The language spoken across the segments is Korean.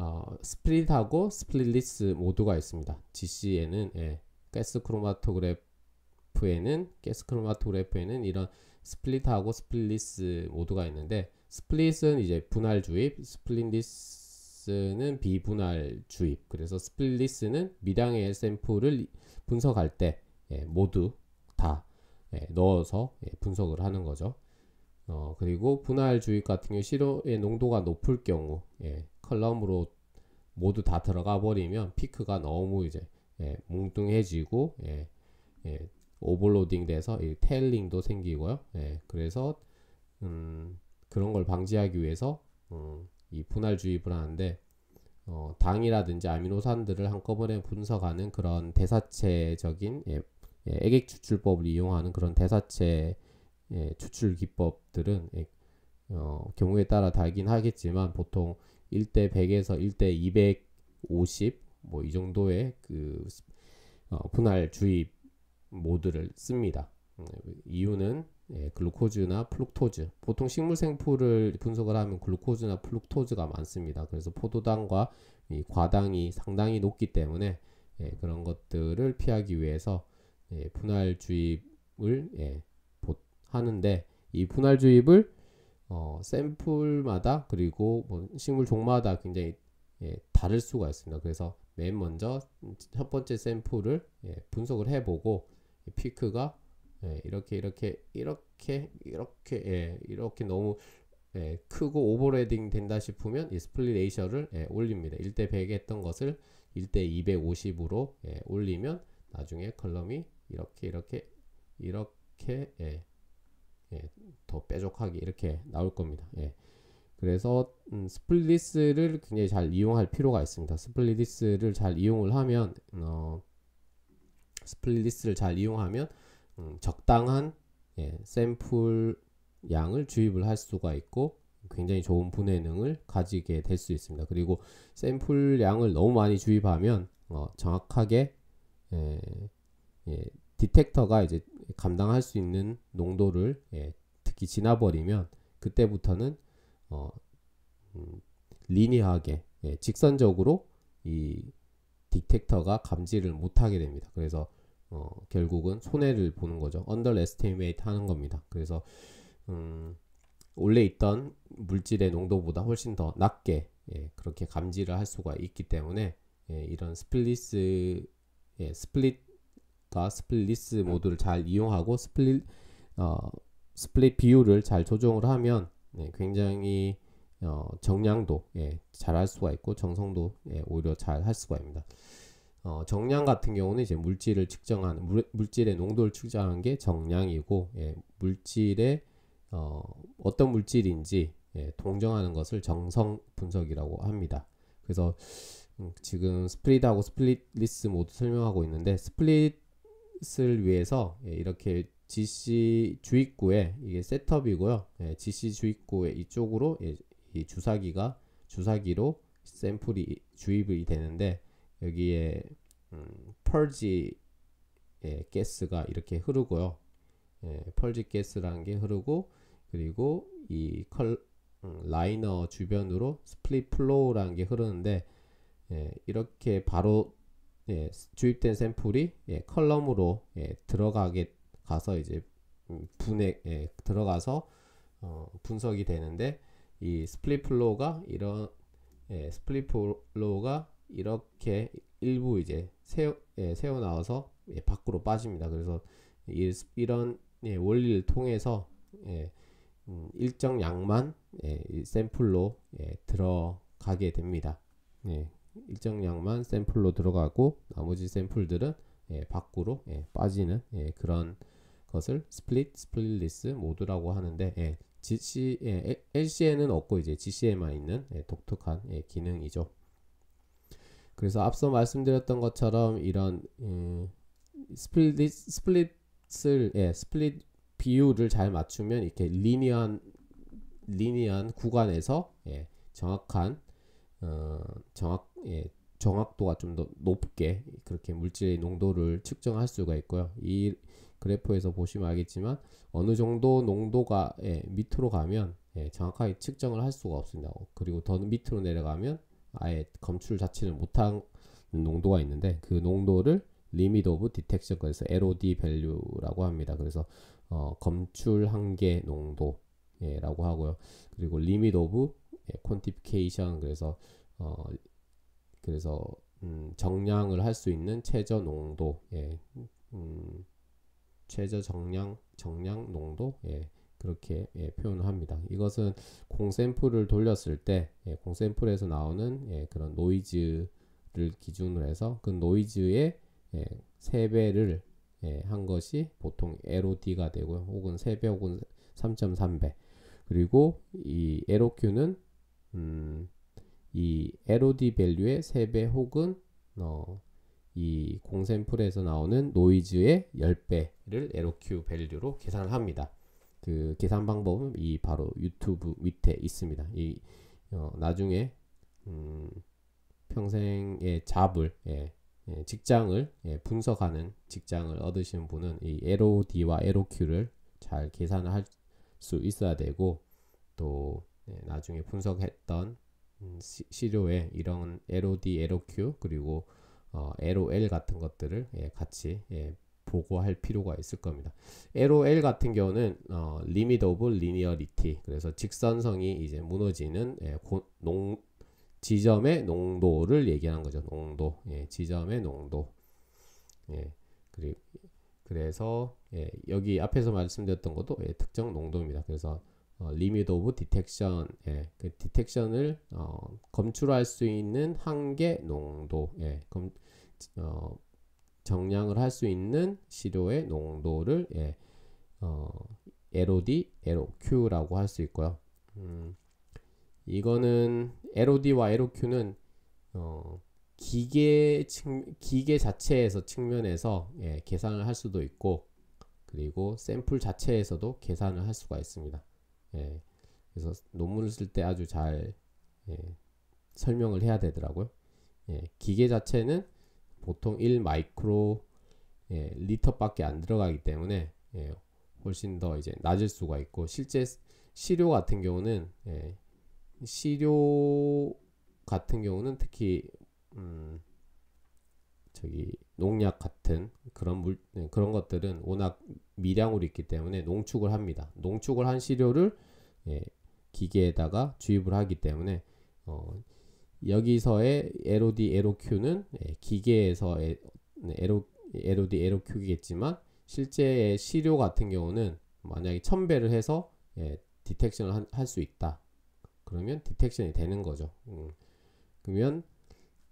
어, 스플릿하고 스플릿리스 모두가 있습니다. GC에는 예, 가스 크로마토그래프에는 가스 크로마토그래프에는 이런 스플릿하고 스플릿리스 모두가 있는데 스플릿은 이제 분할 주입, 스플릿리스는 비분할 주입. 그래서 스플릿리스는 미량의 샘플을 분석할 때 예, 모두 다 예, 넣어서 예, 분석을 하는 거죠. 어, 그리고 분할 주입 같은 경우 시료의 농도가 높을 경우 예, 컬럼으로 모두 다 들어가 버리면 피크가 너무 이제 예, 뭉뚱해지고 예, 예, 오버로딩 돼서 이 테일링도 생기고요. 예, 그래서 음, 그런 걸 방지하기 위해서 음, 이 분할 주입을 하는데 어, 당이라든지 아미노산들을 한꺼번에 분석하는 그런 대사체적인 예, 예, 액액 추출법을 이용하는 그런 대사체 예, 추출 기법들은 예, 어, 경우에 따라 다르긴 하겠지만 보통 1대 100에서 1대 250 뭐 이 정도의 그 어, 분할 주입 모드를 씁니다. 음, 이유는 예, 글루코즈나 플루토즈 보통 식물 생포를 분석을 하면 글루코즈나 플루토즈가 많습니다. 그래서 포도당과 과당이 상당히 높기 때문에 예, 그런 것들을 피하기 위해서 예, 분할 주입을 예, 하는데 이 분할 주입을 어, 샘플마다 그리고 뭐 식물 종마다 굉장히 예, 다를 수가 있습니다. 그래서 맨 먼저 첫 번째 샘플을 예, 분석을 해보고 예, 피크가 예, 이렇게 이렇게 이렇게 이렇게 예, 이렇게 너무 예, 크고 오버레딩 된다 싶으면 이스플리 레이셔를 예, 올립니다. 1대 100 했던 것을 1대 250으로 예, 올리면 나중에 컬럼이 이렇게 이렇게 이렇게 예, 예, 더 뾰족하게 이렇게 나올 겁니다. 예. 그래서 음, 스플릿를 굉장히 잘 이용할 필요가 있습니다. 스플릿를잘 이용을 하면 어, 스플릿를잘 이용하면 음, 적당한 예, 샘플 양을 주입을 할 수가 있고 굉장히 좋은 분해능을 가지게 될 수 있습니다. 그리고 샘플 양을 너무 많이 주입하면 어, 정확하게 예, 예, 디텍터가 이제 감당할 수 있는 농도를 예, 특히 지나버리면 그때부터는 어, 음, 리니어하게 예, 직선적으로 이 디텍터가 감지를 못하게 됩니다. 그래서 어, 결국은 손해를 보는 거죠. u n d e r e s t 하는 겁니다. 그래서 음, 원래 있던 물질의 농도보다 훨씬 더 낮게 예, 그렇게 감지를 할 수가 있기 때문에 예, 이런 스플릿스 예, 스플릿 더 스플릿 음. 모드를 잘 이용하고 스플릿 어, 스플릿 비율을 잘 조정을 하면 네, 굉장히 어, 정량도 예, 잘 할 수가 있고 정성도 예, 오히려 잘 할 수가 있습니다. 어, 정량 같은 경우는 이제 물질을 측정하는 물, 질의 농도를 측정하는 게 정량이고 예, 물질의 어, 어떤 물질인지 예, 동정하는 것을 정성 분석이라고 합니다. 그래서 음, 지금 스플릿하고 스플릿리스 모두 설명하고 있는데 스플릿 셋을 위해서 예, 이렇게 GC 주입구에 이게 셋업이고요. 예, GC 주입구에 이쪽으로 예, 이 주사기가 주사기로 샘플이 주입이 되는데 여기에 음, 펄지 예, 가스가 이렇게 흐르고요. 예, 펄지 가스라는 게 흐르고 그리고 이 컬, 음, 라이너 주변으로 스플릿 플로우라는 게 흐르는데 예, 이렇게 바로 예, 주입된 샘플이 예, 컬럼으로 예, 들어가게 가서 이제 음, 분에 예, 들어가서 어, 분석이 되는데 이 스플릿 플로우가 이런 예, 스플릿 플로우가 이렇게 일부 이제 세어 예, 세어 나와서 예, 밖으로 빠집니다. 그래서 이, 이런 예, 원리를 통해서 예, 음, 일정 양만 예, 샘플로 예, 들어가게 됩니다. 예. 일정 량만 샘플로 들어가고 나머지 샘플들은 예, 밖으로 예, 빠지는 예, 그런 것을 스플릿, 스플릿리스 모드라고 하는데 예, GC, 예, LC에는 없고 이제 GC에만 있는 예, 독특한 예, 기능이죠. 그래서 앞서 말씀드렸던 것처럼 이런 음, 스플릿, 스플릿을 예, 스플릿 비율을 잘 맞추면 이렇게 리니한 리니한 구간에서 예, 정확한 어, 정확 예, 정확도가 좀 더 높게 그렇게 물질의 농도를 측정할 수가 있고요. 이 그래프에서 보시면 알겠지만 어느 정도 농도가 예, 밑으로 가면 예, 정확하게 측정을 할 수가 없습니다. 어, 그리고 더 밑으로 내려가면 아예 검출 자체를 못한 농도가 있는데 그 농도를 리미드 오브 디텍션 그래서 LOD 밸류라고 합니다. 그래서 어, 검출 한계 농도라고 하고요. 그리고 리미드 오브 콘티피케이션 그래서 어, 그래서 음, 정량을 할 수 있는 최저 농도, 예, 음, 최저 정량, 정량 농도, 예, 그렇게 예, 표현을 합니다. 이것은 공 샘플을 돌렸을 때, 예, 공 샘플에서 나오는 예, 그런 노이즈를 기준으로 해서 그 노이즈의 예, 3배를 예, 한 것이 보통 LOD가 되고요. 혹은 3배 혹은 3.3배. 그리고 이 LOQ는 음, 이 LOD 밸류의 3배 혹은 어, 이 공샘플에서 나오는 노이즈의 10배를 LOQ 밸류로 계산을 합니다. 그 계산 방법은 이 바로 유튜브 밑에 있습니다. 이 어, 나중에 음, 평생의 잡을 예, 예, 직장을 예, 분석하는 직장을 얻으시는 분은 이 LOD와 LOQ를 잘 계산을 할 수 있어야 되고 또 예, 나중에 분석했던 음, 시, 시료에 이런 LOD, LOQ 그리고 어, LOL 같은 것들을 예, 같이 예, 보고할 필요가 있을 겁니다. LOL 같은 경우는 어, Limit of Linearity 그래서 직선성이 이제 무너지는 예, 고, 농, 지점의 농도를 얘기하는 거죠. 농도, 예, 지점의 농도. 예, 그리고 그래서 예, 여기 앞에서 말씀드렸던 것도 예, 특정 농도입니다. 그래서 어, 리밋 오브 디텍션 그 디텍션을 어, 검출할 수 있는 한계 농도 예, 검, 어, 정량을 할 수 있는 시료의 농도를 예, 어, LOD, LOQ라고 할 수 있고요. 음, 이거는 LOD와 LOQ는 어, 기계 측, 기계 자체에서 측면에서 예, 계산을 할 수도 있고 그리고 샘플 자체에서도 계산을 할 수가 있습니다. 예. 그래서 논문을 쓸 때 아주 잘 예, 설명을 해야 되더라고요. 예, 기계 자체는 보통 1 마이크로 예, 리터밖에 안 들어가기 때문에 예, 훨씬 더 이제 낮을 수가 있고 실제 시료 같은 경우는 예, 시료 같은 경우는 특히 음, 저기 농약 같은 그런 물 네, 그런 것들은 워낙 미량으로 있기 때문에 농축을 합니다. 농축을 한 시료를 예, 기계에다가 주입을 하기 때문에 어, 여기서의 LOD, LOQ는 예, 기계에서의 LO, LOD, 네, LOQ겠지만 실제의 시료 같은 경우는 만약에 천배를 해서 예, 디텍션을 할 수 있다. 그러면 디텍션이 되는 거죠. 음, 그러면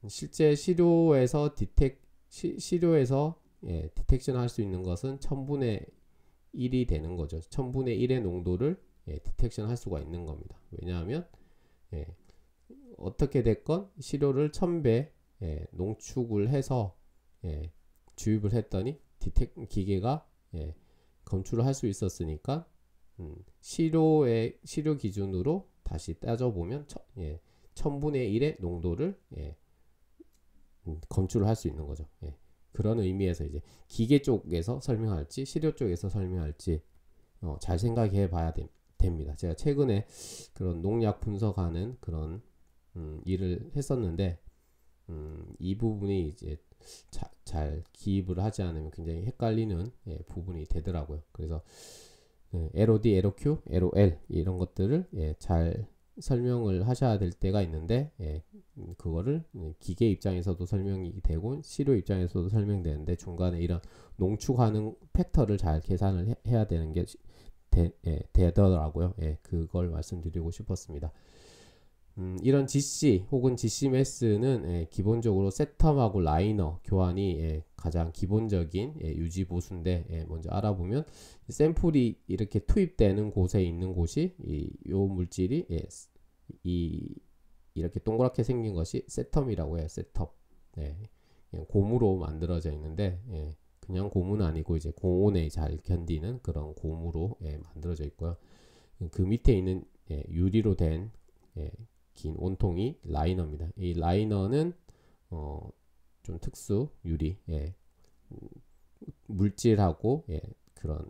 실제 시료에서 디텍 시, 시 료에서 예, 디텍션 할 수 있는 것은 천분의 1이 되는 거죠. 천분의 1의 농도를 예, 디텍션 할 수가 있는 겁니다. 왜냐하면 예, 어떻게 됐건 시료를 천배 예, 농축을 해서 예, 주입을 했더니 디텍 기계가 예, 검출을 할 수 있었으니까 음, 시료의 시료 기준으로 다시 따져보면 천, 예, 천분의 1의 농도를 예, 음, 건출을할 수 있는 거죠. 예. 그런 의미에서 이제 기계 쪽에서 설명할지 시료 쪽에서 설명할지 어, 잘 생각해 봐야 됩니다. 제가 최근에 그런 농약 분석하는 그런 음, 일을 했었는데 음, 이 부분이 이제 자, 잘 기입을 하지 않으면 굉장히 헷갈리는 예, 부분이 되더라고요. 그래서 예, 음, LOD, LOQ, LOL 이런 것들을 예, 잘 설명을 하셔야 될 때가 있는데 예, 음, 그거를 기계 입장에서도 설명이 되고 시료 입장에서도 설명되는데 중간에 이런 농축하는 팩터를 잘 계산을 해, 야 되는 게 되, 예, 더라고요 예, 그걸 말씀드리고 싶었습니다. 음, 이런 GC 혹은 GCMS는 예, 기본적으로 세텀하고 라이너 교환이 예, 가장 기본적인 예, 유지 보수인데 예, 먼저 알아보면 샘플이 이렇게 투입되는 곳에 있는 곳이 이요 물질이 예, 이 이렇게 동그랗게 생긴 것이 세텀이라고 해요. 세텀. 예, 그냥 고무로 만들어져 있는데 예, 그냥 고무는 아니고 이제 공온에잘 견디는 그런 고무로 예, 만들어져 있고요. 그 밑에 있는 예, 유리로 된 예, 긴 온통이 라이너입니다. 이 라이너는 어, 좀 특수 유리 예. 물질하고 예, 그런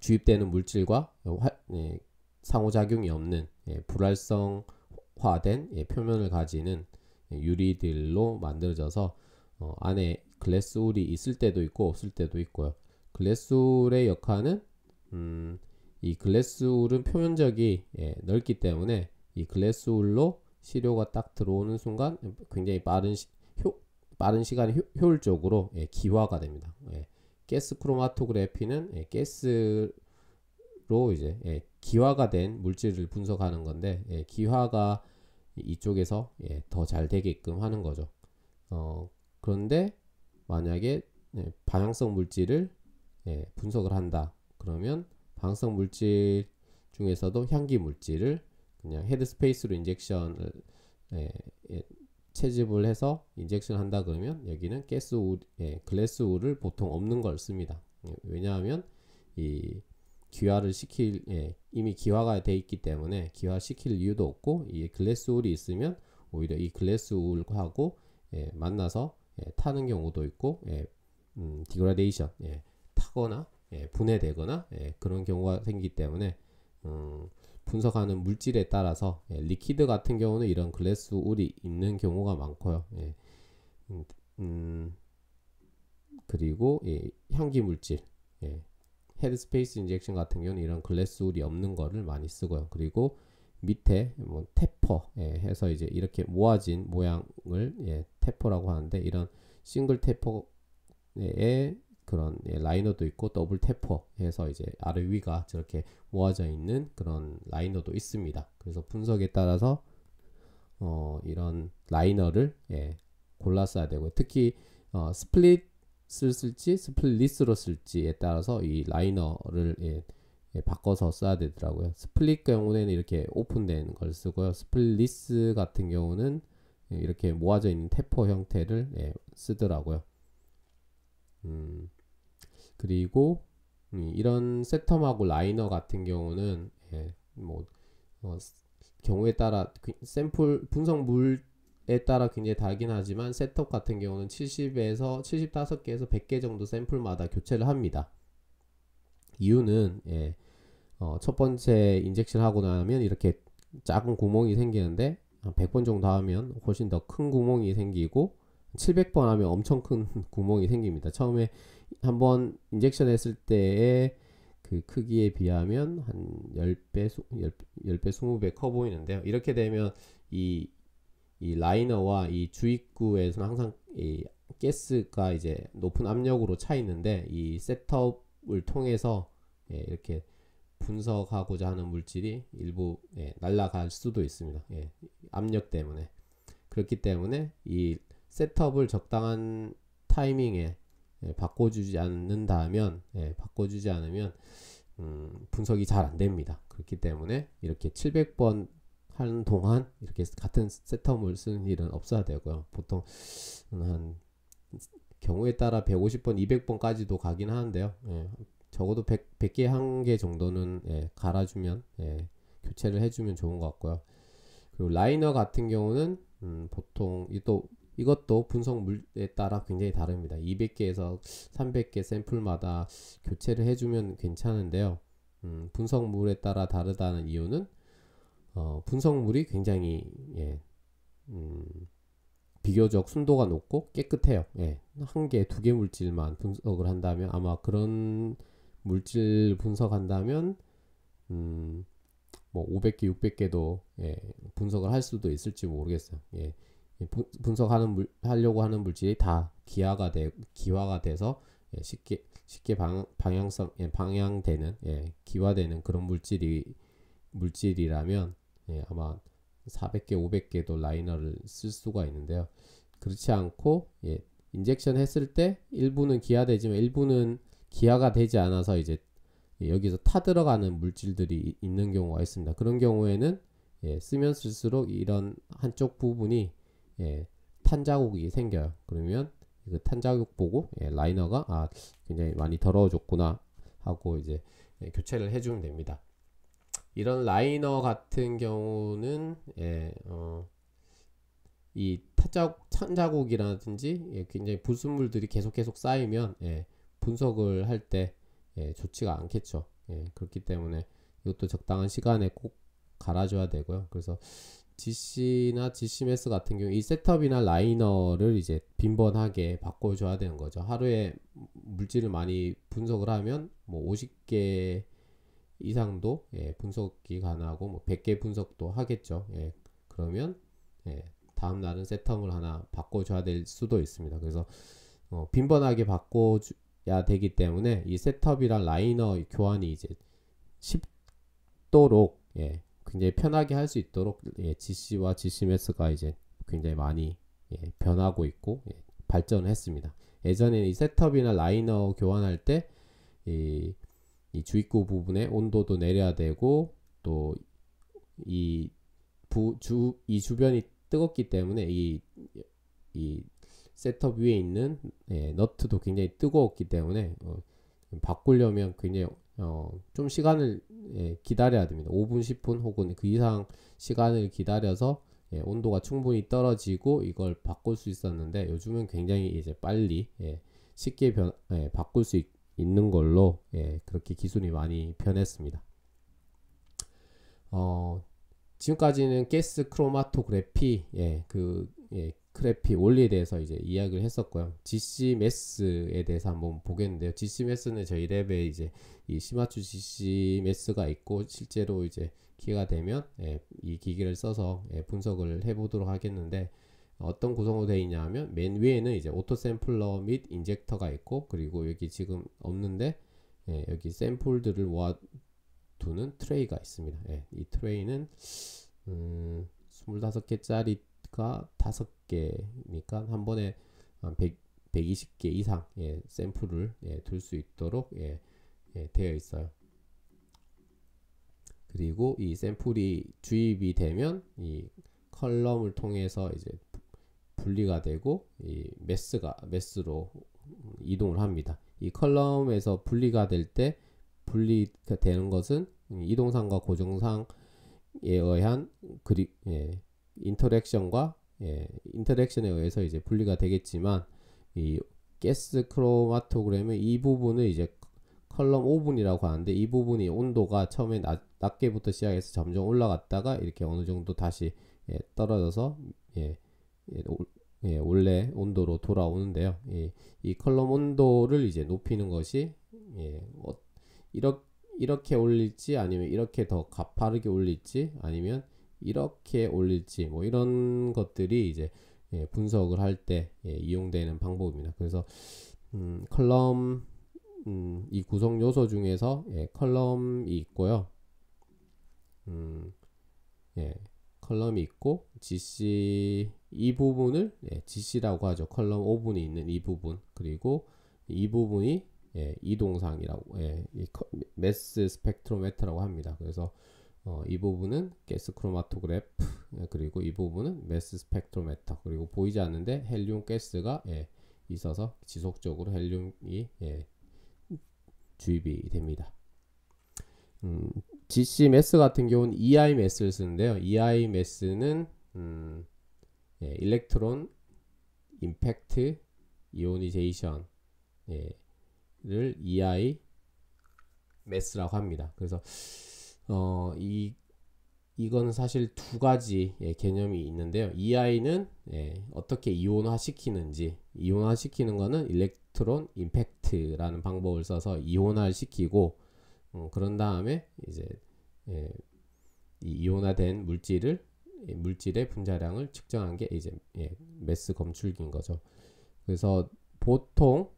주입되는 물질과 화, 예, 상호작용이 없는 예, 불활성화된 예, 표면을 가지는 예, 유리들로 만들어져서 어, 안에 글래스울이 있을 때도 있고 없을 때도 있고요. 글래스울의 역할은 음, 이 글래스울은 표면적이 예, 넓기 때문에 이 글래스 울로 시료가 딱 들어오는 순간 굉장히 빠른 시, 효, 빠른 시간 효율적으로 예, 기화가 됩니다. 예, 가스 크로마토그래피는 예, 가스로 이제 예, 기화가 된 물질을 분석하는 건데 예, 기화가 이쪽에서 예, 더잘 되게끔 하는 거죠. 어, 그런데 만약에 예, 방향성 물질을 예, 분석을 한다. 그러면 방향성 물질 중에서도 향기 물질을 그냥 헤드스페이스로 인젝션을 예, 예, 채집을 해서 인젝션 한다 그러면 여기는 가스 우, 예, 글래스 우를 보통 없는 걸 씁니다. 예, 왜냐하면 이 기화를 시킬 예, 이미 기화가 돼 있기 때문에 기화 시킬 이유도 없고 이 글래스 울이 있으면 오히려 이 글래스 울하고 예, 만나서 예, 타는 경우도 있고 예, 음, 디그라데이션 예, 타거나 예, 분해되거나 예, 그런 경우가 생기기 때문에 음, 분석하는 물질에 따라서 예, 리퀴드 같은 경우는 이런 글래스 울이 있는 경우가 많고요. 예, 음, 음, 그리고 예, 향기 물질, 예, 헤드스페이스 인젝션 같은 경우는 이런 글래스 울이 없는 거를 많이 쓰고요. 그리고 밑에 뭐 테퍼 예, 해서 이제 이렇게 모아진 모양을 예, 테퍼라고 하는데 이런 싱글 테퍼에 그런 예, 라이너도 있고 더블 테퍼 해서 이제 아래 위가 저렇게 모아져 있는 그런 라이너도 있습니다. 그래서 분석에 따라서 어, 이런 라이너를 예, 골랐어야 되고 특히 어, 스플릿을 쓸지 스플릿으로 쓸지에 따라서 이 라이너를 예, 예, 바꿔서 써야 되더라고요. 스플릿 경우에는 이렇게 오픈된 걸 쓰고요. 스플릿 같은 경우는 예, 이렇게 모아져 있는 테퍼 형태를 예, 쓰더라고요. 음. 그리고 음, 이런 세텀하고 라이너 같은 경우는 예, 뭐 어, 경우에 따라 그, 샘플 분석물에 따라 굉장히 다르긴 하지만 세텀 같은 경우는 70에서 75개에서 100개 정도 샘플마다 교체를 합니다. 이유는 예, 어, 첫 번째 인젝션 하고 나면 이렇게 작은 구멍이 생기는데 100번 정도 하면 훨씬 더 큰 구멍이 생기고 700번 하면 엄청 큰 구멍이 생깁니다. 처음에 한번 인젝션 했을 때의 그 크기에 비하면 한 10배, 10, 배 20배 커 보이는데요. 이렇게 되면 이, 이 라이너와 이 주입구에서는 항상 이 가스가 이제 높은 압력으로 차 있는데 이 셋업을 통해서 예, 이렇게 분석하고자 하는 물질이 일부 예, 날라갈 수도 있습니다. 예, 압력 때문에. 그렇기 때문에 이 셋업을 적당한 타이밍에 예, 바꿔주지 않는다면 예, 바꿔주지 않으면 음, 분석이 잘 안 됩니다. 그렇기 때문에 이렇게 700번 하는 동안 이렇게 같은 세텀을 쓰는 일은 없어야 되고요. 보통 한 경우에 따라 150번, 200번까지도 가긴 하는데요. 예, 적어도 100, 100개 한 개 정도는 예, 갈아주면 예, 교체를 해주면 좋은 것 같고요. 그리고 라이너 같은 경우는 음, 보통 이또 이것도 분석물에 따라 굉장히 다릅니다. 200개에서 300개 샘플마다 교체를 해주면 괜찮은데요. 음, 분석물에 따라 다르다는 이유는 어, 분석물이 굉장히 예, 음, 비교적 순도가 높고 깨끗해요. 예, 한 개, 두 개 물질만 분석을 한다면 아마 그런 물질 분석한다면 음, 뭐 500개, 600개도 예, 분석을 할 수도 있을지 모르겠어요. 예. 분석하는 물, 하려고 하는 물질이 다 기화가 되 기화가 돼서 예, 쉽게 쉽게 방, 방향성 예, 방향되는 예, 기화되는 그런 물질이 물질이라면 예, 아마 400개, 500개도 라이너를 쓸 수가 있는데요. 그렇지 않고 예, 인젝션 했을 때 일부는 기화되지만 일부는 기화가 되지 않아서 이제 예, 여기서 타 들어가는 물질들이 있는 경우가 있습니다. 그런 경우에는 예, 쓰면 쓸수록 이런 한쪽 부분이 예, 탄자국이 생겨요. 그러면 그 탄자국 보고 예, 라이너가 아 굉장히 많이 더러워졌구나 하고 이제 예, 교체를 해주면 됩니다. 이런 라이너 같은 경우는 예, 어, 이 탄자국, 탄자국이라든지 예, 굉장히 불순물들이 계속 계속 쌓이면 예, 분석을 할때 예, 좋지가 않겠죠. 예, 그렇기 때문에 이것도 적당한 시간에 꼭 갈아줘야 되고요. 그래서 DC나 DCMS 같은 경우 이 셋업이나 라이너를 이제 빈번하게 바꿔줘야 되는 거죠. 하루에 물질을 많이 분석을 하면 뭐 50개 이상도 예, 분석이 가능하고 뭐 100개 분석도 하겠죠. 예, 그러면 예, 다음 날은 셋업을 하나 바꿔줘야 될 수도 있습니다. 그래서 어, 빈번하게 바꿔야 되기 때문에 이 셋업이랑 라이너 교환이 이제 쉽도록 예, 굉장히 편하게 할 수 있도록 예, GC와 GCMS가 이제 굉장히 많이 예, 변하고 있고 예, 발전을 했습니다. 예전에는 이 셋업이나 라이너 교환할 때 이 주입구 부분에 온도도 내려야 되고 또이 이 주변이 뜨겁기 때문에 이, 이 셋업 위에 있는 예, 너트도 굉장히 뜨거웠기 때문에 어, 바꾸려면 굉장히 어, 좀 시간을 예, 기다려야 됩니다. 5분, 10분 혹은 그 이상 시간을 기다려서 예, 온도가 충분히 떨어지고 이걸 바꿀 수 있었는데 요즘은 굉장히 이제 빨리 예, 쉽게 변, 예, 바꿀 수 있, 는 걸로 예, 그렇게 기술이 많이 변했습니다. 어, 지금까지는 가스 크로마토그래피 예, 그 예, 그래픽 원리에 대해서 이제 이야기를 했었고요. GCMS에 대해서 한번 보겠는데요. GCMS는 저희 랩에 이제 이 시마추 GCMS가 있고 실제로 이제 기회가 되면 예, 이 기기를 써서 예, 분석을 해보도록 하겠는데 어떤 구성으로 되어 있냐면 하맨 위에는 이제 오토 샘플러 및 인젝터가 있고 그리고 여기 지금 없는데 예, 여기 샘플들을 모아두는 트레이가 있습니다. 예, 이 트레이는 음, 25개짜리가 5개 개니까 한 번에 한 100, 120개 이상 예, 샘플을 예, 둘수 있도록 예, 예, 되어 있어요. 그리고 이 샘플이 주입이 되면 이 컬럼을 통해서 이제 분리가 되고 이 매스가 매스로 이동을 합니다. 이 컬럼에서 분리가 될 때 분리되는 것은 이동상과 고정상에 의한 그리, 예, 인터랙션과 예, 인터랙션에 의해서 이제 분리가 되겠지만 이 가스 크로마토그램의 이 부분을 이제 컬럼 오븐이라고 하는데 이 부분이 온도가 처음에 낮, 낮게부터 시작해서 점점 올라갔다가 이렇게 어느 정도 다시 예, 떨어져서 예, 예, 오, 예, 원래 온도로 돌아오는데요. 예, 이 컬럼 온도를 이제 높이는 것이 예, 어, 이렇 이렇게 올릴지 아니면 이렇게 더 가파르게 올릴지 아니면 이렇게 올릴지 뭐 이런 것들이 이제 예, 분석을 할때 예, 이용되는 방법입니다. 그래서 음, 컬럼 음, 이 구성 요소 중에서 예, 컬럼이 있고요. 음, 예, 컬럼이 있고 GC 이 부분을 예, GC라고 하죠. 컬럼 5분이 있는 이 부분 그리고 이 부분이 예, 이동상이라고 예, 이 메스 스펙트로메트라고 합니다. 그래서 어, 이 부분은 가스 크로마토그래프 예, 그리고 이 부분은 매스 스펙트로메터 그리고 보이지 않는데 헬륨 가스가 예, 있어서 지속적으로 헬륨이 예, 주입이 됩니다. 음, GCMS 같은 경우는 EIMS를 쓰는데요. EIMS는 음, 예, 일렉트론 임팩트 이오니제이션을 예, EIMS라고 합니다. 그래서 어, 이이건 사실 두 가지 예, 개념이 있는데요. 이 아이는 예, 어떻게 이온화 시키는지 이온화 시키는 거는 일렉트론 임팩트라는 방법을 써서 이온화를 시키고 음, 어, 그런 다음에 이제 예, 이 이온화된 물질을 예, 물질의 분자량을 측정한 게 이제 예, 매스 검출기인 거죠. 그래서 보통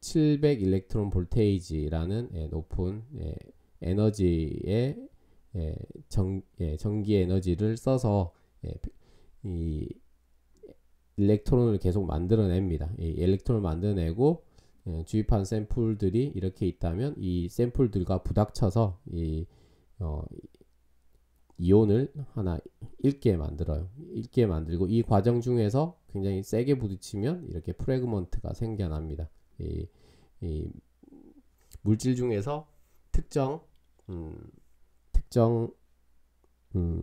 700 예, 일렉트론 볼테이지라는 높은 에너지의 예, 전, 예, 전기 에너지를 써서 예, 이 일렉트론을 계속 만들어냅니다. 이 일렉트론을 만들어내고 예, 주입한 샘플들이 이렇게 있다면 이 샘플들과 부닥쳐서 이 어, 이온을 하나 읽게 만들어요. 읽게 만들고 이 과정 중에서 굉장히 세게 부딪히면 이렇게 프레그먼트가 생겨납니다. 이, 이 물질 중에서 특정 음, 특정 음,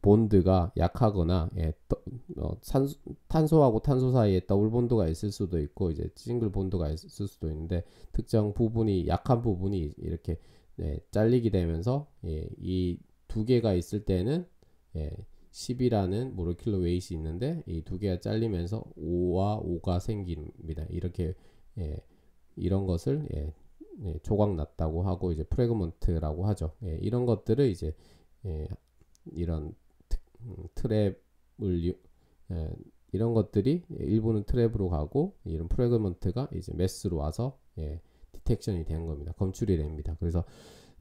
본드가 약하거나 예, 또, 어, 산소, 탄소하고 탄소 사이에 더블 본드가 있을 수도 있고 이제 싱글 본드가 있을 수도 있는데 특정 부분이 약한 부분이 이렇게 예, 잘리게 되면서 예, 이두 개가 있을 때는 예, 10이라는 모르킬로 웨이시 있는데 이 두 개가 잘리면서 5와 5가 생깁니다. 이렇게 예, 이런 것을 예, 예, 조각 났다고 하고 이제 프레그먼트라고 하죠. 예, 이런 것들을 이제 예, 이런 음, 트랩을 예, 이런 것들이 일부는 트랩으로 가고 이런 프레그먼트가 이제 메스로 와서 예, 디텍션이 된 겁니다. 검출이 됩니다. 그래서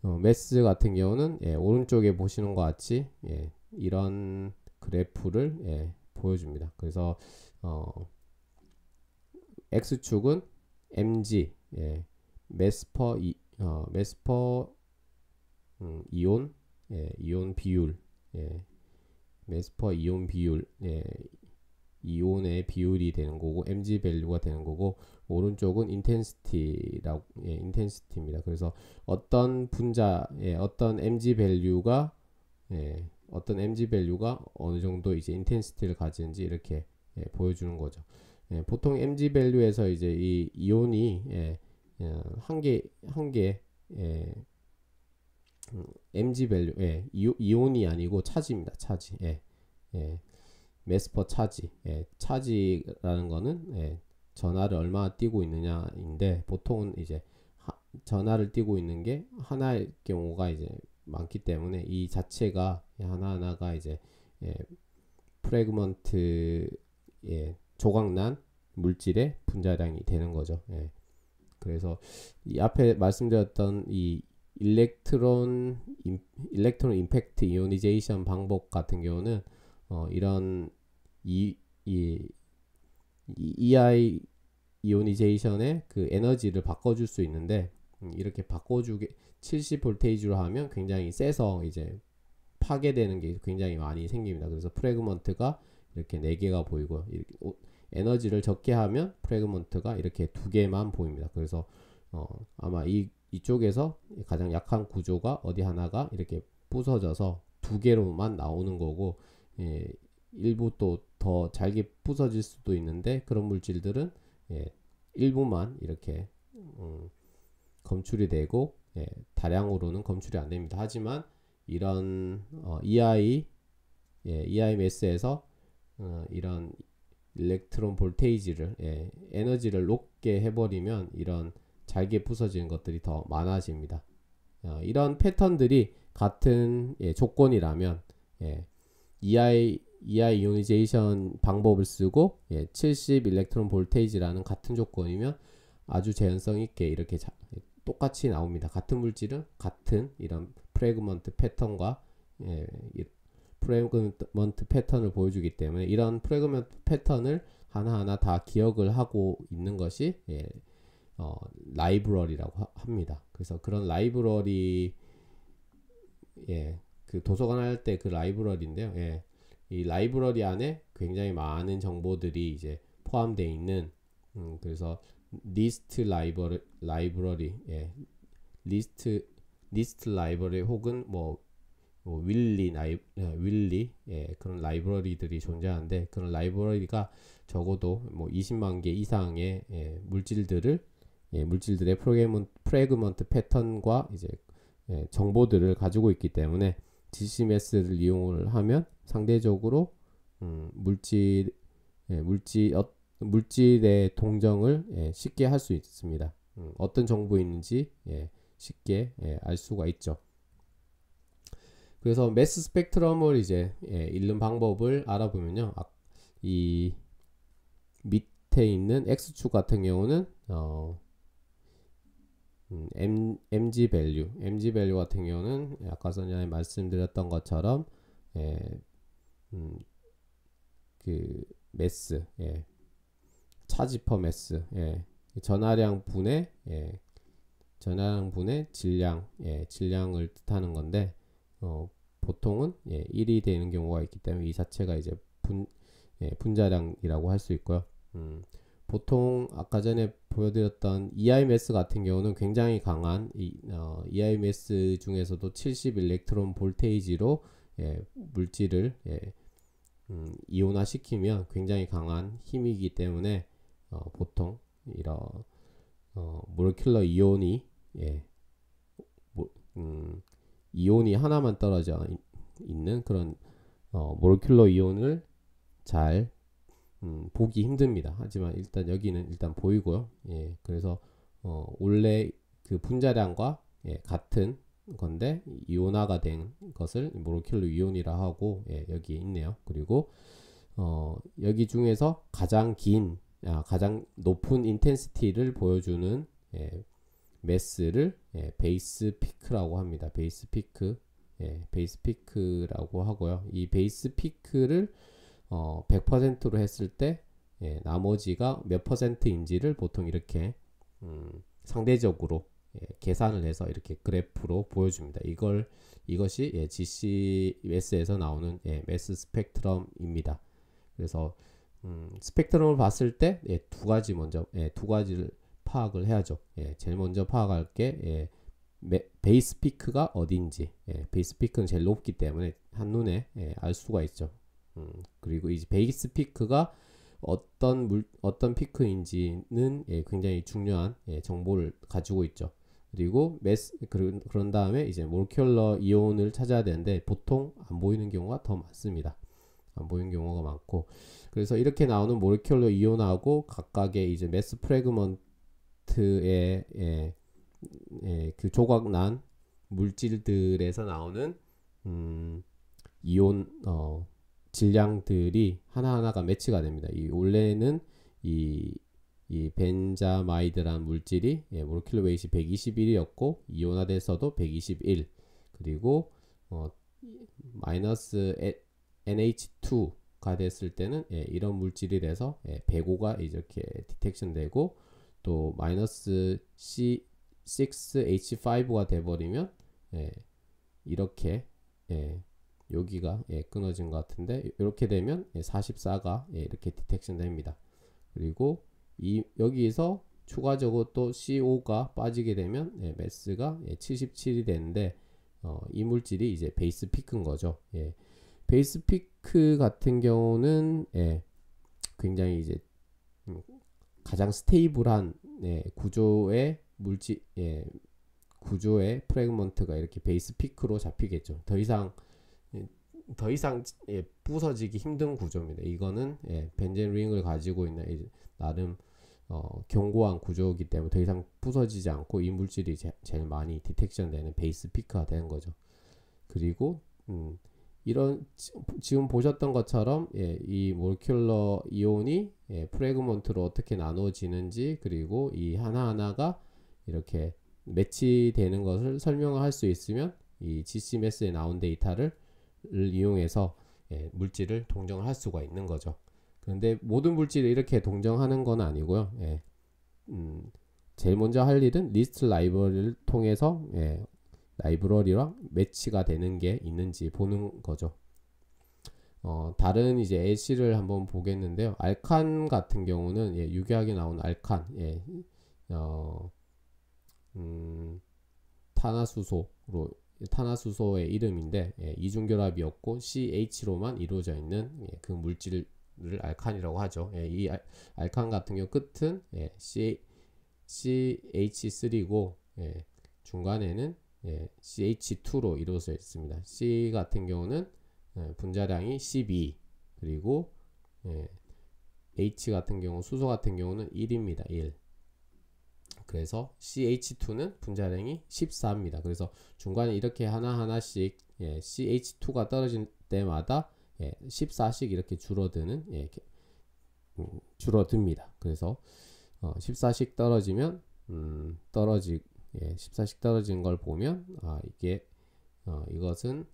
어, 메스 같은 경우는 예, 오른쪽에 보시는 것 같이 예, 이런 그래프를 예, 보여줍니다. 그래서 어, x축은 mg 예, 메스퍼 이, 어, 메스퍼 음, 이온 예, 이온 비율 예, 메스퍼 이온 비율 예, 이온의 비율이 되는 거고 mg 밸류가 되는 거고 오른쪽은 인텐시티라고 예, 인텐시티입니다. 그래서 어떤 분자 예, 어떤 mg 밸류가 예, 어떤 mg 밸류가 어느 정도 이제 인텐시티를 가지는지 이렇게 예, 보여주는 거죠. 예, 보통 mg 밸류에서 이제 이 이온이 예, 예, 한 개, 한 개, 예, 음, mg 밸류, 예, 이온이 아니고 차지입니다. 차지, 예, 예, 메스퍼 차지, 예, 차지라는 거는, 예, 전화를 얼마나 띄고 있느냐인데, 보통은 이제, 하, 전화를 띄고 있는 게 하나의 경우가 이제 많기 때문에, 이 자체가, 하나하나가 이제, 예, 프레그먼트, 예, 조각난 물질의 분자량이 되는 거죠. 예. 그래서 이 앞에 말씀드렸던 이 일렉트론 인, 일렉트론 임팩트 이오니제이션 방법 같은 경우는 어, 이런 이, 이, 이 EI 이오니제이션의 그 에너지를 바꿔줄 수 있는데 음, 이렇게 바꿔주게 70 볼테이지로 하면 굉장히 세서 이제 파괴되는 게 굉장히 많이 생깁니다. 그래서 프레그먼트가 이렇게 네 개가 보이고 이렇게 에너지를 적게 하면 프레그먼트가 이렇게 두 개만 보입니다. 그래서 어, 아마 이 이쪽에서 가장 약한 구조가 어디 하나가 이렇게 부서져서 두 개로만 나오는 거고 예, 일부 또 더 잘게 부서질 수도 있는데 그런 물질들은 예, 일부만 이렇게 음, 검출이 되고 예, 다량으로는 검출이 안 됩니다. 하지만 이런 어, EI 예, EIMS에서 어, 이런 일렉트론 볼테이지를 예, 에너지를 높게 해버리면 이런 잘게 부서지는 것들이 더 많아집니다. 어, 이런 패턴들이 같은 예, 조건이라면 예, EI EI 이오니제이션 방법을 쓰고 예, 70 일렉트론 볼테이지라는 같은 조건이면 아주 재현성 있게 이렇게 자, 똑같이 나옵니다. 같은 물질은 같은 이런 프레그먼트 패턴과 예, 프래그먼트 패턴을 보여주기 때문에 이런 프래그먼트 패턴을 하나하나 다 기억을 하고 있는 것이 예, 어, 라이브러리라고 하, 합니다. 그래서 그런 라이브러리 예, 그 도서관 할 때 그 라이브러리인데요. 예, 이 라이브러리 안에 굉장히 많은 정보들이 이제 포함되어 있는 음, 그래서 리스트 라이브러, 라이브러리 예, 리스트 리스트 라이브러리 혹은 뭐뭐 윌리 나이 예, 윌리 예, 그런 라이브러리들이 존재하는데 그런 라이브러리가 적어도 뭐 20만 개 이상의 예, 물질들을 예, 물질들의 프로그먼프래그먼트 패턴과 이제 예, 정보들을 가지고 있기 때문에 GCMS를 이용을 하면 상대적으로 음, 물질 예, 물질 어, 물질의 동정을 예, 쉽게 할 수 있습니다. 음, 어떤 정보 있는지 예, 쉽게 예, 알 수가 있죠. 그래서 매스 스펙트럼을 이제 예, 읽는 방법을 알아보면요. 아, 이 밑에 있는 x축 같은 경우는 어, 음, M, mg 밸류, mg 밸류 같은 경우는 아까 전에 말씀드렸던 것처럼 예, 음, 그 매스, 예, 차지 퍼 매스, 예, 전하량 분의 예, 전하량 분의 질량, 예, 질량을 뜻하는 건데 어, 보통은 예, 1이 되는 경우가 있기 때문에 이 자체가 이제 분, 예, 분자량이라고 할 수 있고요. 음, 보통 아까 전에 보여드렸던 EIMS 같은 경우는 굉장히 강한 이, 어, EIMS 중에서도 70 일렉트론 볼테이지로 예, 물질을 예, 음, 이온화시키면 굉장히 강한 힘이기 때문에 어, 보통 이런 어, 모레큘러 이온이 예, 모, 음, 이온이 하나만 떨어져 있는 그런 어, 모르큘러 이온을 잘 음, 보기 힘듭니다. 하지만 일단 여기는 일단 보이고요. 예, 그래서 어, 원래 그 분자량과 예, 같은 건데 이온화가 된 것을 모르큘러 이온이라 하고 예, 여기 있네요. 그리고 어, 여기 중에서 가장 긴 아, 가장 높은 인텐시티를 보여주는 예, 매스를 예, 베이스 피크라고 합니다. 베이스 피크, 예, 베이스 피크라고 하고요. 이 베이스 피크를 어, 100%로 했을 때 예, 나머지가 몇 퍼센트인지를 보통 이렇게 음, 상대적으로 예, 계산을 해서 이렇게 그래프로 보여줍니다. 이걸 이것이 예, GCS에서 나오는 예, 매스 스펙트럼입니다. 그래서 음, 스펙트럼을 봤을 때두 예, 가지 먼저 예, 두 가지를 파악을 해야죠. 예, 제일 먼저 파악할 게 예, 베이스 피크가 어디인지 예, 베이스 피크는 제일 높기 때문에 한눈에 예, 알 수가 있죠. 음, 그리고 이제 베이스 피크가 어떤 물, 어떤 피크인지는 예, 굉장히 중요한 예, 정보를 가지고 있죠. 그리고 메스 그런 그런 다음에 이제 몰큘러 이온을 찾아야 되는데 보통 안 보이는 경우가 더 많습니다. 안 보이는 경우가 많고 그래서 이렇게 나오는 몰큘러 이온하고 각각의 이제 메스 프레그먼트 콘크트의 예, 예, 그 조각난 물질들에서 나오는 음, 이온 어, 질량들이 하나하나가 매치가 됩니다. 이 원래는 이, 이 벤자마이드란 물질이 예, 모르킬이시 121이었고 이온화돼서도 121 그리고 어, 마이너스 NH2가 됐을 때는 예, 이런 물질이 돼서 예, 105가 이렇게 디텍션 되고 또 마이너스 C6H5가 돼버리면 예, 이렇게 예, 여기가 예, 끊어진 것 같은데 이렇게 되면 예, 44가 예, 이렇게 디텍션 됩니다. 그리고 이, 여기서 에 추가적으로 또 c o 가 빠지게 되면 예, 매스가 예, 77이 되는데 어, 이 물질이 이제 베이스 피크인 거죠. 예. 베이스 피크 같은 경우는 예, 굉장히 이제 음, 가장 스테이블한 예, 구조의 물질 예, 구조의 프레그먼트가 이렇게 베이스 피크로 잡히겠죠. 더 이상 예, 더 이상 예, 부서지기 힘든 구조입니다. 이거는 예, 벤젠 링을 가지고 있는 나름 어, 견고한 구조이기 때문에 더 이상 부서지지 않고 이 물질이 제, 일 많이 디텍션 되는 베이스 피크가 되는 거죠. 그리고 음, 이런 지금 보셨던 것처럼 예, 이 몰큘러 이온이 예, 프레그먼트로 어떻게 나누어지는지 그리고 이 하나하나가 이렇게 매치되는 것을 설명을 할 수 있으면 이 GCMS에 나온 데이터를 이용해서 예, 물질을 동정을 할 수가 있는 거죠. 그런데 모든 물질을 이렇게 동정하는 건 아니고요. 예, 음, 제일 먼저 할 일은 리스트 라이벌을 통해서 예, 라이브러리랑 매치가 되는 게 있는지 보는 거죠. 어, 다른 이제 애쉬를 한번 보겠는데요. 알칸 같은 경우는 예, 유기하게 나온 알칸, 예, 어, 음, 탄화수소로 탄화수소의 이름인데 예, 이중결합이 없고 CH로만 이루어져 있는 예, 그 물질을 알칸이라고 하죠. 예, 이 알, 알칸 같은 경우 끝은 예, C, CH3고 예, 중간에는 예, CH2로 이루어져 있습니다. C 같은 경우는 예, 분자량이 12 그리고 예, H 같은 경우 수소 같은 경우는 1입니다. 1. 그래서 CH2는 분자량이 14입니다. 그래서 중간에 이렇게 하나하나씩 예, CH2가 떨어질 때마다 예, 14씩 이렇게 줄어드는 예, 음, 줄어듭니다. 그래서 어, 14씩 떨어지면 음, 떨어지 예, 14씩 떨어진 걸 보면 아 이게 어, 이것은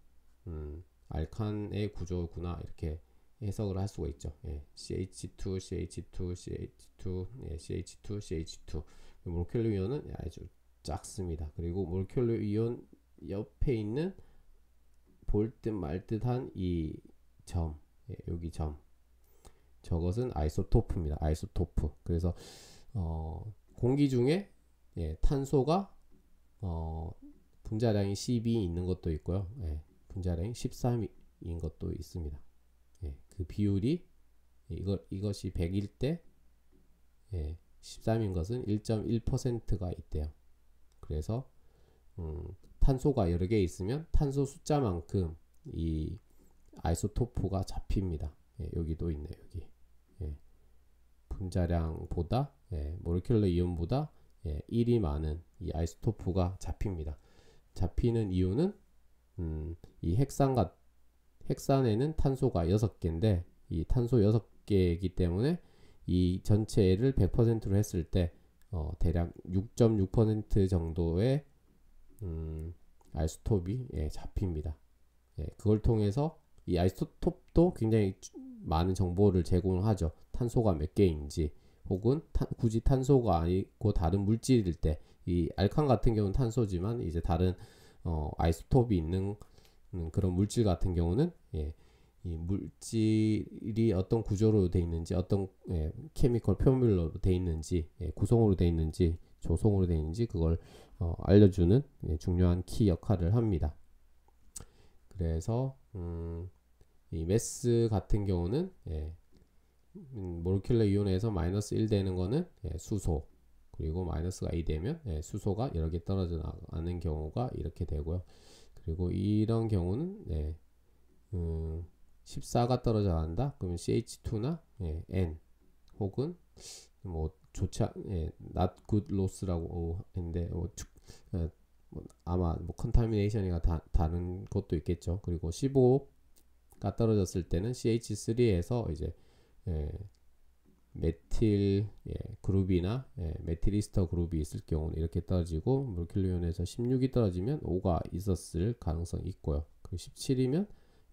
음, 알칸의 구조구나 이렇게 해석을 할 수가 있죠. 예, CH2, CH2, CH2, 예, CH2, CH2. 몰큘 이온은 아주 작습니다. 그리고 몰큘 이온 옆에 있는 볼 듯 말 듯한 이 점, 예, 여기 점. 저것은 아이소토프입니다. 아이소토프. 그래서 어, 공기 중에 예, 탄소가 어, 분자량이 1 0이 있는 것도 있고요. 예, 분자량이 13인 것도 있습니다. 예, 그 비율이 이거, 이것이 100일 때 예, 13인 것은 1.1%가 있대요. 그래서 음, 탄소가 여러 개 있으면 탄소 숫자만큼 이 아이소토프가 잡힙니다. 예, 여기도 있네요. 여기 예, 분자량보다 예, 모레큘러 이온보다 예, 1이 많은 이 아이소토프가 잡힙니다. 잡히는 이유는 음, 이 핵산과 핵산에는 탄소가 6개인데 이 탄소 6개이기 때문에 이 전체를 100%로 했을 때 어, 대략 6.6% 정도의 음, 아이소톱이 예, 잡힙니다. 예, 그걸 통해서 이 아이소톱도 굉장히 많은 정보를 제공하죠. 탄소가 몇 개인지, 혹은 탄, 굳이 탄소가 아니고 다른 물질일 때 이 알칸 같은 경우는 탄소지만 이제 다른 어, 아이소톱이 있는 음, 그런 물질 같은 경우는 예, 이 물질이 어떤 구조로 되어 있는지 어떤 예, 케미컬 표물로 되어 있는지 예, 구성으로 되어 있는지 조성으로 되어 있는지 그걸 어, 알려주는 예, 중요한 키 역할을 합니다. 그래서 음, 이 메스 같은 경우는 예, 음, 모르큘러 이온에서 마이너스 1 되는 거는 예, 수소 그리고 마이너스가 2 되면 예, 수소가 여러 개 떨어져 나가는 경우가 이렇게 되고요. 그리고 이런 경우는 예, 음, 14가 떨어져 나간다? 그러면 CH2나 예, N 혹은 뭐 좋지 않, 예, not good loss라고 했는데 뭐, 축, 예, 뭐 아마 뭐 컨타미네이션이가 다, 다른 것도 있겠죠. 그리고 15가 떨어졌을 때는 CH3에서 이제 예, 메틸 예, 그룹이나 예, 메틸리스터 그룹이 있을 경우는 이렇게 떨어지고 물킬리온에서 16이 떨어지면 5가 있었을 가능성이 있고요. 그 17이면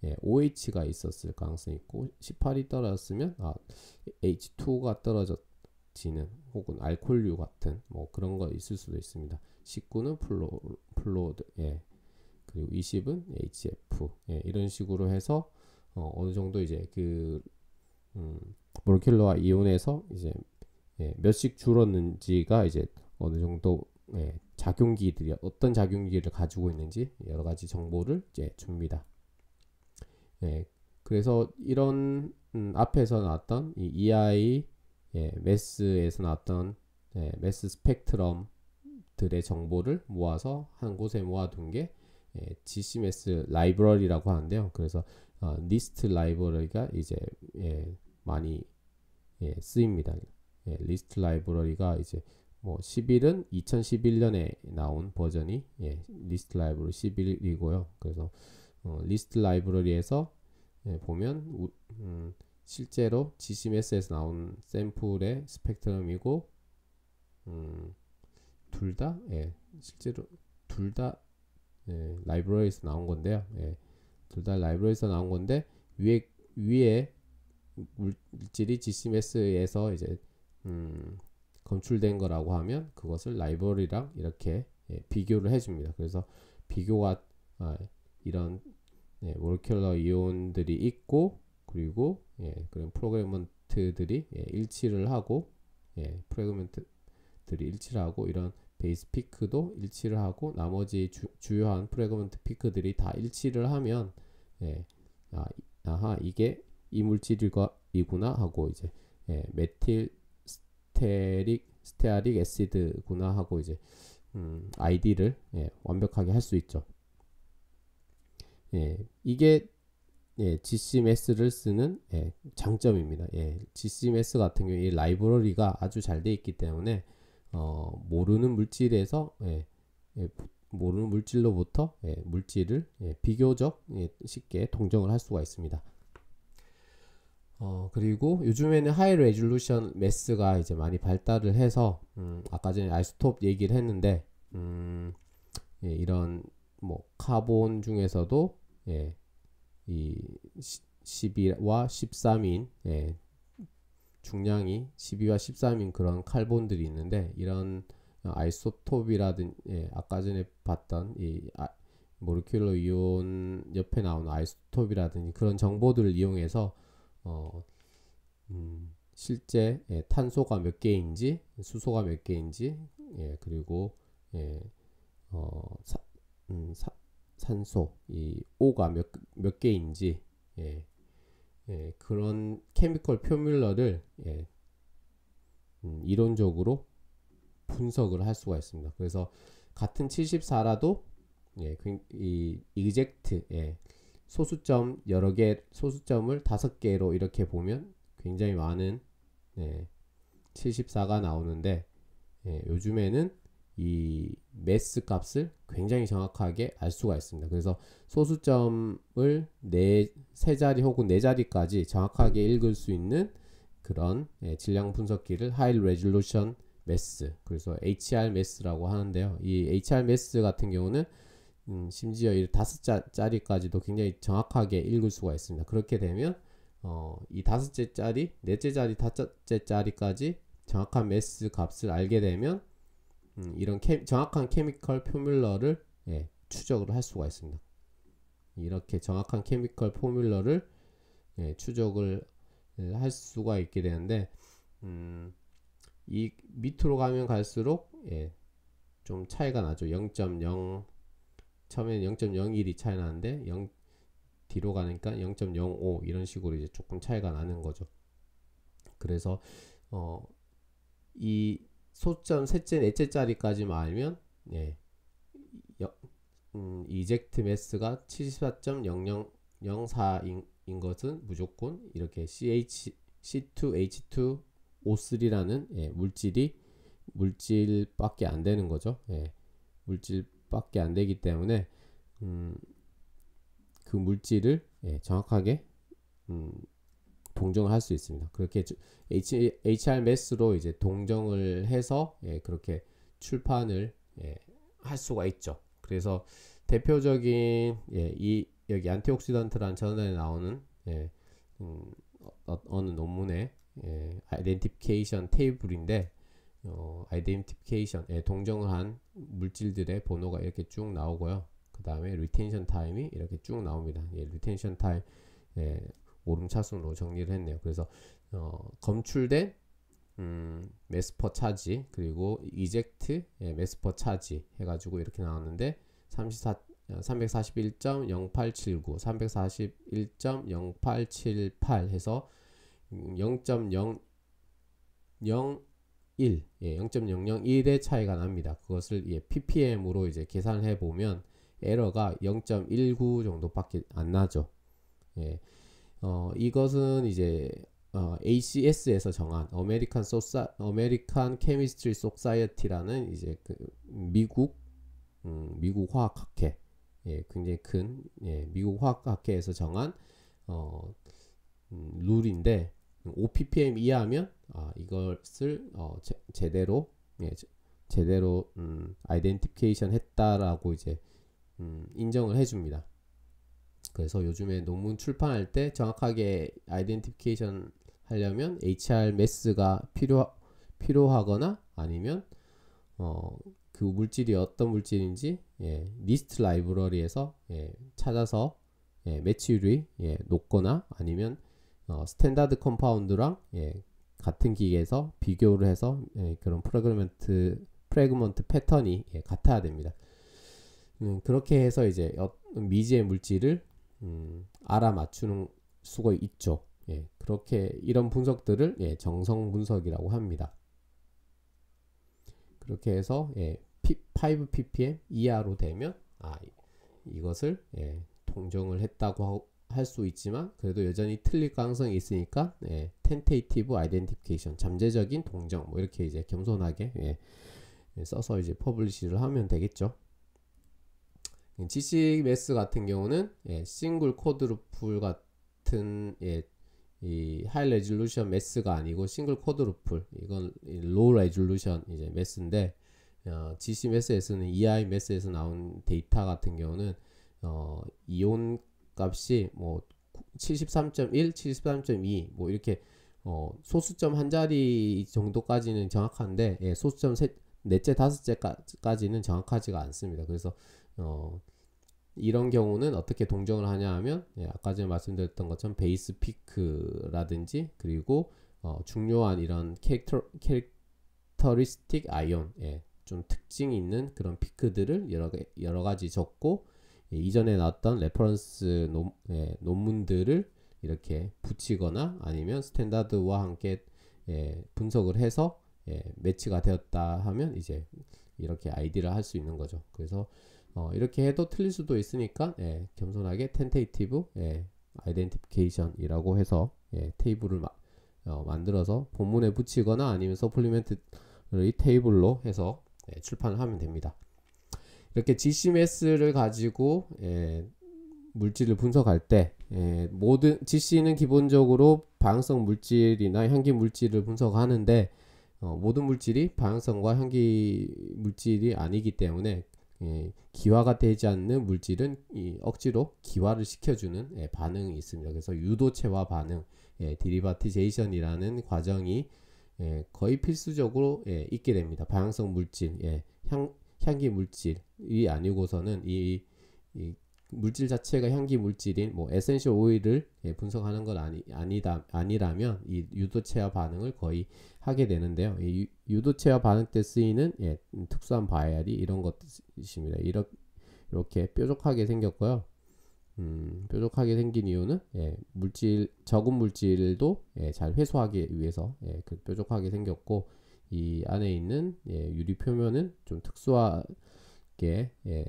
예, OH가 있었을 가능성 있고 18이 떨어졌으면 아, H2가 떨어졌지는 혹은 알콜류 같은 뭐 그런 거 있을 수도 있습니다. 19는 플로, 플로드 예. 그리고 20은 HF 예, 이런 식으로 해서 어, 어느 정도 이제 그 음, 모노킬러와 이온에서 이제 예, 몇씩 줄었는지가 이제 어느 정도 예, 작용기들이 어떤 작용기를 가지고 있는지 여러 가지 정보를 이제 줍니다. 예, 그래서 이런 음, 앞에서 나왔던 이 EI 예, 메스에서 나왔던 예, 메스 스펙트럼들의 정보를 모아서 한 곳에 모아둔 게 예, GCMS 라이브러리라고 하는데요. 그래서 어, 리스트 라이브러리가 이제 예, 많이 예, 쓰입니다. 예, 리스트 라이브러리가 이제 뭐 11은 2011년에 나온 버전이 예, 리스트 라이브러리 11이고요. 그래서 어, 리스트 라이브러리에서 예, 보면 우, 음, 실제로 GCMS에서 나온 샘플의 스펙트럼이고 음, 둘다 예, 실제로 둘다 예, 라이브러리에서 나온 건데요. 예, 둘다 라이브러리에서 나온 건데 위에 위에 물질이 GCMS에서 이제 음, 검출된 거라고 하면 그것을 라이벌이랑 이렇게 예, 비교를 해줍니다. 그래서 비교가 아, 이런 예, 모큘러 이온들이 있고 그리고 예, 그런 프로그래먼트들이 예, 일치를 하고 예, 프레그먼트들이 일치를 하고 이런 베이스 피크도 일치를 하고 나머지 주, 요한 프레그먼트 피크들이 다 일치를 하면 예, 아, 아하 이게 이 물질이구나 하고 이제 예, 메틸 스테릭 스테아릭 애시드구나 하고 이제 음, 아이디를 예, 완벽하게 할 수 있죠. 예, 이게 예, GCMS를 쓰는 예, 장점입니다. 예, GCMS 같은 경우 이 라이브러리가 아주 잘 돼 있기 때문에 어, 모르는 물질에서 예, 예, 모르는 물질로부터 예, 물질을 예, 비교적 예, 쉽게 동정을 할 수가 있습니다. 어, 그리고 요즘에는 하이 레졸루션 메스가 이제 많이 발달을 해서, 음, 아까 전에 아이스톱 얘기를 했는데, 음, 예, 이런, 뭐, 카본 중에서도, 예, 이 12와 13인, 예, 중량이 12와 13인 그런 칼본들이 있는데, 이런 아이소톱이라든, 예, 아까 전에 봤던 이 아, 모르큘러 이온 옆에 나오는 아이소톱이라든지 그런 정보들을 이용해서 어, 음, 실제 예, 탄소가 몇 개인지 수소가 몇 개인지 예, 그리고 예, 어, 사, 음, 사, 산소 이 O가 몇, 몇 개인지 예, 예, 그런 케미컬 표뮬러를 예, 음, 이론적으로 분석을 할 수가 있습니다. 그래서 같은 74라도 예, 이 이젝트 예, 소수점 여러 개, 소수점을 다섯 개로 이렇게 보면 굉장히 많은 네, 74가 나오는데 예, 요즘에는 이 매스 값을 굉장히 정확하게 알 수가 있습니다. 그래서 소수점을 네, 세 자리 혹은 네 자리까지 정확하게 읽을 수 있는 그런 예, 질량 분석기를 하이 레졸루션 매스, 그래서 HR 매스라고 하는데요. 이 HR 매스 같은 경우는 음, 심지어 이 다섯 짜리까지도 굉장히 정확하게 읽을 수가 있습니다. 그렇게 되면 어, 이 다섯째 자리, 넷째 네 자리, 다섯째 자리까지 정확한 매스 값을 알게 되면 음, 이런 케, 정확한 케미컬 포뮬러를 예, 추적을 할 수가 있습니다. 이렇게 정확한 케미컬 포뮬러를 예, 추적을 예, 할 수가 있게 되는데 음, 이 밑으로 가면 갈수록 예, 좀 차이가 나죠. 0.0 처음에는 0.01이 차이 나는데 0 뒤로 가니까 0.05 이런 식으로 이제 조금 차이가 나는 거죠. 그래서 어 이 소점 셋째 넷째 자리까지만 알면 예. 음, 이젝트 매스가 7 4 0 0 0 4인 것은 무조건 이렇게 CH C2H2O3라는 예, 물질이 물질밖에 안 되는 거죠. 예, 물질 밖에 안 되기 때문에 음, 그 물질을 예, 정확하게 음, 동정을 할 수 있습니다. 그렇게 H, r 매스로 이제 동정을 해서 예, 그렇게 출판을 예, 할 수가 있죠. 그래서 대표적인 예, 이 여기 안티옥시던트라는 저에 나오는 예, 음, 어, 어 느 논문의 예, 아이덴티피케이션 테이블인데 어, 아이덴티피케이션에 예, 동정한 물질들의 번호가 이렇게 쭉 나오고요. 그 다음에 리텐션 타임이 이렇게 쭉 나옵니다. 예, 리텐션 타임 예, 오름차순으로 정리를 했네요. 그래서 어, 검출된 음, 메스퍼 차지 그리고 이젝트 예, 메스퍼 차지 해가지고 이렇게 나왔는데 34 341.0879, 341.0878 해서 0.0 음, 0 1, 예, 0.001의 차이가 납니다. 그것을 예, ppm으로 이제 계산을 해보면 에러가 0.19 정도밖에 안 나죠. 예, 어, 이것은 이제 어, ACS에서 정한 American, Soci, American Chemistry Society라는 이제 그 미국 음, 미국 화학학회 예, 굉장히 큰 예, 미국 화학학회에서 정한 어, 음, 룰인데 5ppm 이하면 아, 이것을 어, 제, 제대로 예, 제, 대로 음, 아이덴티피케이션 했다라고 이제 음, 인정을 해줍니다. 그래서 요즘에 논문 출판할 때 정확하게 아이덴티피케이션 하려면 HR 매스가 필요 필요하거나 아니면 어, 그 물질이 어떤 물질인지 예, 리스트 라이브러리에서 예, 찾아서 예, 매치율이 예, 높거나 아니면 어, 스탠다드 컴파운드랑 예, 같은 기계에서 비교를 해서 예, 그런 프레그먼트 프레그먼트 패턴이 예, 같아야 됩니다. 음, 그렇게 해서 이제 미지의 물질을 음, 알아맞추는 수가 있죠. 예, 그렇게 이런 분석들을 예, 정성 분석이라고 합니다. 그렇게 해서 예, 5 ppm 이하로 되면 아 이것을 예, 통정을 했다고 할수 있지만 그래도 여전히 틀릴 가능성이 있으니까 예, tentative identification 잠재적인 동정 뭐 이렇게 이제 겸손하게 예, 예 써서 이제 퍼블리시를 하면 되겠죠. GCMS 같은 경우는 예, 싱글 코드루플 같은 예, 이 하이 레졸루션 매스가 아니고 싱글 코드루플 이건 로우 레졸루션 이제 매스인데 어, GC 매스에서는 EI 매스에서 나온 데이터 같은 경우는 어, 이온 값이 뭐 73.1, 73.2 뭐 이렇게 어 소수점 한 자리 정도까지는 정확한데 예, 소수점 세, 넷째 다섯째까지는 정확하지가 않습니다. 그래서 어 이런 경우는 어떻게 동정을 하냐 하면 예, 아까 전에 말씀드렸던 것처럼 베이스 피크라든지 그리고 어, 중요한 이런 캐릭터 캐릭터리스틱 아이온 예, 좀 특징이 있는 그런 피크들을 여러 여러 가지 적고 예, 이전에 나왔던 레퍼런스 논, 예, 논문들을 이렇게 붙이거나 아니면 스탠다드와 함께 예, 분석을 해서 예, 매치가 되었다 하면 이제 이렇게 아이디를 할 수 있는 거죠. 그래서 어, 이렇게 해도 틀릴 수도 있으니까 예, 겸손하게 텐테이티브 예, 아이덴티피케이션이라고 해서 예, 테이블을 마, 어, 만들어서 본문에 붙이거나 아니면 서플리멘트 테이블로 해서 예, 출판을 하면 됩니다. 이렇게 GCMS를 가지고 예, 물질을 분석할 때 예, 모든 GC는 기본적으로 방향성 물질이나 향기 물질을 분석하는데 어, 모든 물질이 방향성과 향기 물질이 아니기 때문에 예, 기화가 되지 않는 물질은 이 억지로 기화를 시켜주는 예, 반응이 있습니다. 그래서 유도체와 반응, 예, 디리바티제이션이라는 과정이 예, 거의 필수적으로 예, 있게 됩니다. 방향성 물질, 예, 향, 향기 물질이 아니고서는 이, 이 물질 자체가 향기 물질인 뭐 에센셜 오일을 예, 분석하는 건 아니, 아니다 아니라면 이유도체와 반응을 거의 하게 되는데요. 이 유, 도체와 반응 때 쓰이는 예, 특수한 바이알이 이런 것입니다. 이렇게, 이렇게 뾰족하게 생겼고요. 음, 뾰족하게 생긴 이유는 예, 물질 적은 물질도 예, 잘 회수하기 위해서 예, 그 뾰족하게 생겼고 이 안에 있는 예, 유리 표면은 좀 특수하게 예,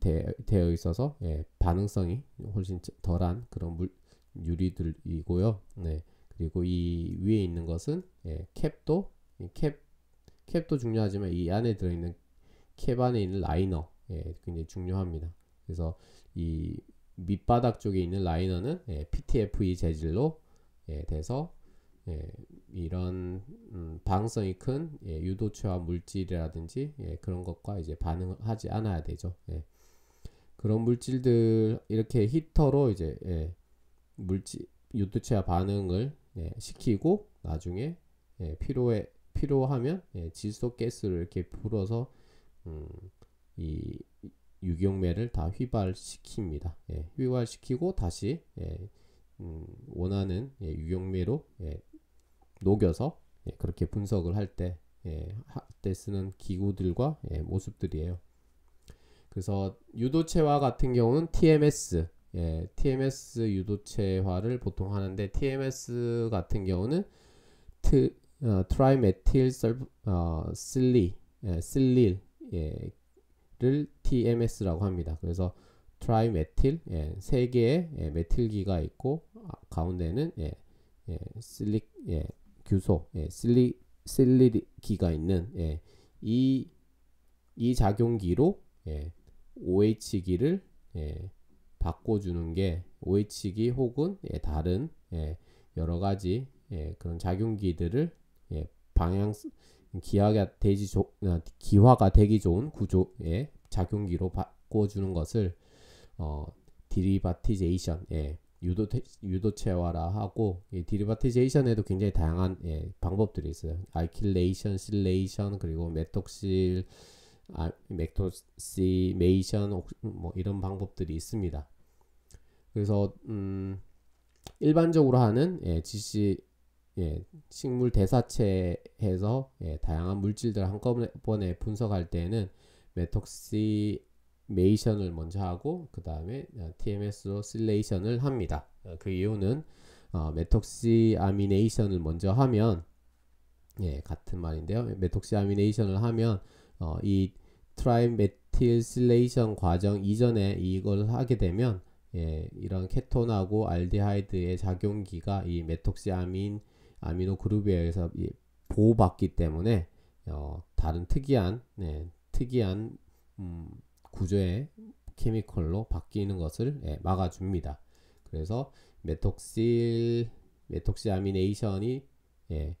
되, 되어 있어서 예, 반응성이 훨씬 덜한 그런 물, 유리들이고요. 네. 그리고 이 위에 있는 것은 예, 캡도 캡 캡도 중요하지만 이 안에 들어있는 캡 안에 있는 라이너 예, 굉장히 중요합니다. 그래서 이 밑바닥 쪽에 있는 라이너는 예, PTFE 재질로 예, 돼서 예, 이런 음, 방성이 큰 예, 유도체와 물질이라든지 예, 그런 것과 이제 반응하지 않아야 되죠. 예. 그런 물질들 이렇게 히터로 이제 예, 물질 유도체와 반응을 예, 시키고 나중에 예, 필요해 필요하면 예, 질소 가스를 이렇게 불어서 음, 이 유경매를 다 휘발시킵니다. 예, 휘발시키고 다시 예, 음, 원하는 예, 유경매로 예, 녹여서 예, 그렇게 분석을 할때 예, 때 쓰는 기구들과 예, 모습들이에요. 그래서 유도체화 같은 경우는 TMS, 예, TMS 유도체화를 보통 하는데 TMS 같은 경우는 트, 어, 트라이메틸 설, 어, 실리, 예, 실릴, 예, 를 TMS라고 합니다. 그래서 트라이메틸, 예, 세 개의 예, 메틸기가 있고 아, 가운데는 예, 예, 실릭, 예, 규소, 예, 실리 실리기가 있는 예, 이, 이 작용기로 예, OH기를 예, 바꿔주는 게 OH기 혹은 예, 다른 예, 여러 가지 예, 그런 작용기들을 예, 방향 기화가 되지 조, 아, 기화가 되기 좋은 구조의 예, 작용기로 바꿔주는 것을 어, 디리바티제이션 예, 유도 유도체화라 하고 예, 디리바티제이션에도 굉장히 다양한 예, 방법들이 있어요. 알킬레이션, 실레이션 그리고 메톡실, 아, 메토시메이션 뭐 이런 방법들이 있습니다. 그래서 음, 일반적으로 하는 예, GC 예, 식물 대사체에서 예, 다양한 물질들 한꺼번에 분석할 때는 메톡시 메이션을 먼저 하고 그 다음에 TMS로 실레이션을 합니다. 어, 그 이유는 어, 메톡시아미네이션을 먼저 하면 예, 같은 말인데요. 메톡시아미네이션을 하면 어, 이 트라이메틸실레이션 과정 이전에 이걸 하게 되면 예, 이런 케톤하고 알데하이드의 작용기가 이 메톡시아민 아미노 그룹에 의해서 보호받기 때문에 어, 다른 특이한 예, 특이한 음, 구조의 케미컬로 바뀌는 것을 예, 막아줍니다. 그래서 메톡실 메톡시아미네이션이 예,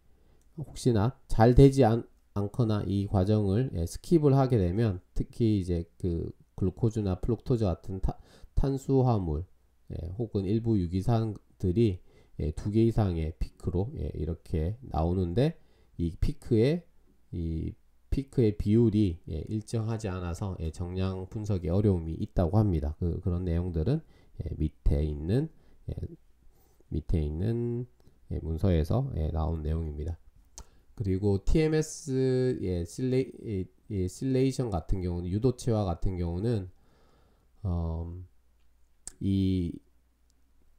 혹시나 잘 되지 않, 않거나 이 과정을 예, 스킵을 하게 되면 특히 이제 그 글루코즈나 플록토즈 같은 타, 탄수화물 예, 혹은 일부 유기산들이 예, 두개 이상의 피크로 예, 이렇게 나오는데 이 피크에 이 피크의 비율이 예, 일정하지 않아서 예, 정량 분석에 어려움이 있다고 합니다. 그, 런 내용들은 예, 밑에 있는 예, 밑에 있는 예, 문서에서 예, 나온 내용입니다. 그리고 TMS 예, 실레, 예, 예, 실레이션 같은 경우는 유도체와 같은 경우는 어, 이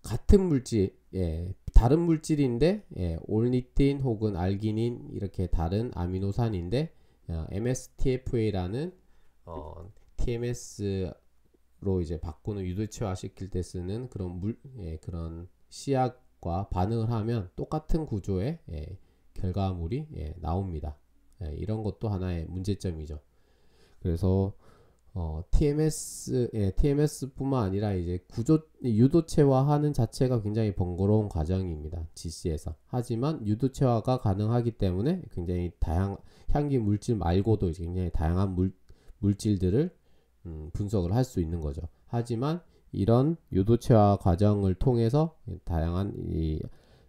같은 물질, 예, 다른 물질인데 예, 올니틴 혹은 알기닌 이렇게 다른 아미노산인데 MSTFA라는 어, TMS로 이제 바꾸는 유도체화 시킬 때 쓰는 그런 물 예, 그런 시약과 반응을 하면 똑같은 구조의 예, 결과물이 예, 나옵니다. 예, 이런 것도 하나의 문제점이죠. 그래서 어, TMS, 예, TMS뿐만 아니라 이제 구조, 유도체화하는 자체가 굉장히 번거로운 과정입니다. GC에서. 하지만 유도체화가 가능하기 때문에 굉장히 다양, 향기 물질 말고도 굉장히 다양한 물, 물질들을 음, 분석을 할 수 있는 거죠. 하지만 이런 유도체화 과정을 통해서 다양한 이,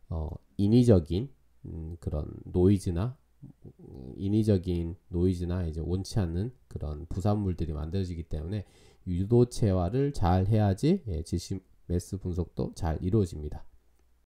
어, 인위적인 음, 그런 노이즈나 인위적인 노이즈나 이제 원치 않는 그런 부산물들이 만들어지기 때문에 유도체화를 잘 해야지 예, 지심 매스 분석도 잘 이루어집니다.